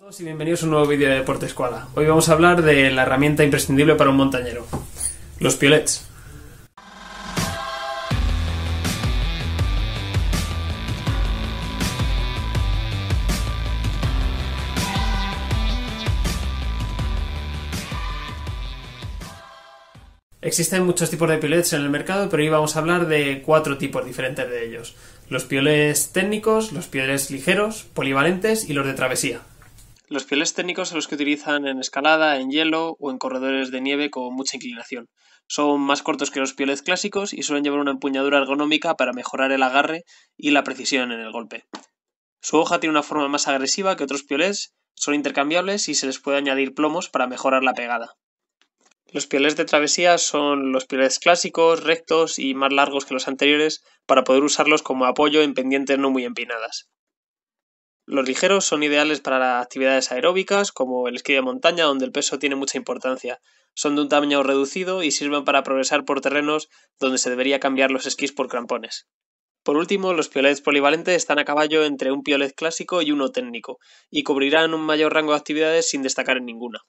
todos y bienvenidos a un nuevo vídeo de Deporte Escuela. Hoy vamos a hablar de la herramienta imprescindible para un montañero, los piolets. Existen muchos tipos de piolets en el mercado, pero hoy vamos a hablar de cuatro tipos diferentes de ellos. Los piolets técnicos, los piolets ligeros, polivalentes y los de travesía. Los pieles técnicos son los que utilizan en escalada, en hielo o en corredores de nieve con mucha inclinación. Son más cortos que los pieles clásicos y suelen llevar una empuñadura ergonómica para mejorar el agarre y la precisión en el golpe. Su hoja tiene una forma más agresiva que otros piolets, son intercambiables y se les puede añadir plomos para mejorar la pegada. Los piolets de travesía son los piolets clásicos, rectos y más largos que los anteriores para poder usarlos como apoyo en pendientes no muy empinadas. Los ligeros son ideales para actividades aeróbicas, como el esquí de montaña, donde el peso tiene mucha importancia. Son de un tamaño reducido y sirven para progresar por terrenos donde se debería cambiar los esquís por crampones. Por último, los piolets polivalentes están a caballo entre un piolet clásico y uno técnico, y cubrirán un mayor rango de actividades sin destacar en ninguna.